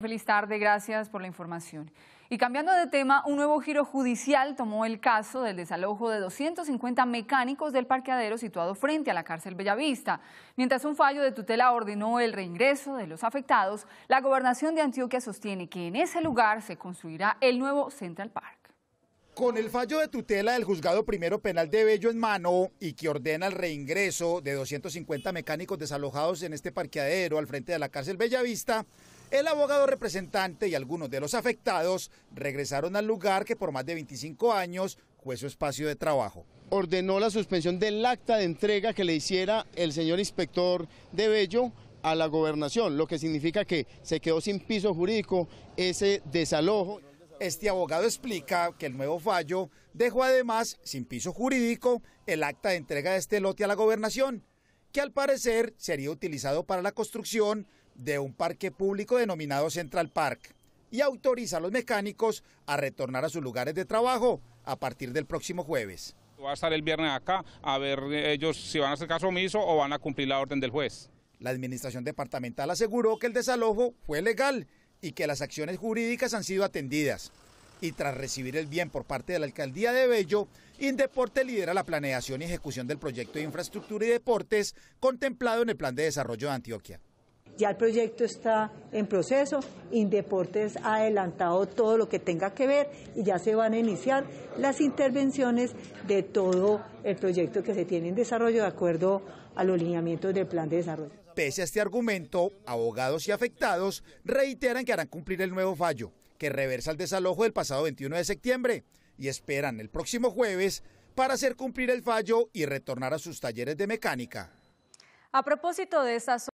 Feliz tarde, gracias por la información. Y cambiando de tema, un nuevo giro judicial tomó el caso del desalojo de 250 mecánicos del parqueadero situado frente a la cárcel Bellavista. Mientras un fallo de tutela ordenó el reingreso de los afectados, la gobernación de Antioquia sostiene que en ese lugar se construirá el nuevo Central Park. Con el fallo de tutela del juzgado primero penal de Bello en mano y que ordena el reingreso de 250 mecánicos desalojados en este parqueadero al frente de la cárcel Bellavista, el abogado representante y algunos de los afectados regresaron al lugar que por más de 25 años fue su espacio de trabajo. Ordenó la suspensión del acta de entrega que le hiciera el señor inspector de Bello a la gobernación, lo que significa que se quedó sin piso jurídico ese desalojo. Este abogado explica que el nuevo fallo dejó además sin piso jurídico el acta de entrega de este lote a la gobernación, que al parecer sería utilizado para la construcción de un parque público denominado Central Park y autoriza a los mecánicos a retornar a sus lugares de trabajo a partir del próximo jueves. Va a estar el viernes acá a ver eh, ellos si van a hacer caso omiso o van a cumplir la orden del juez. La administración departamental aseguró que el desalojo fue legal y que las acciones jurídicas han sido atendidas. Y tras recibir el bien por parte de la alcaldía de Bello, Indeporte lidera la planeación y ejecución del proyecto de infraestructura y deportes contemplado en el Plan de Desarrollo de Antioquia. Ya el proyecto está en proceso, Indeportes ha adelantado todo lo que tenga que ver y ya se van a iniciar las intervenciones de todo el proyecto que se tiene en desarrollo de acuerdo a los lineamientos del plan de desarrollo. Pese a este argumento, abogados y afectados reiteran que harán cumplir el nuevo fallo, que reversa el desalojo del pasado 21 de septiembre y esperan el próximo jueves para hacer cumplir el fallo y retornar a sus talleres de mecánica. A propósito de esa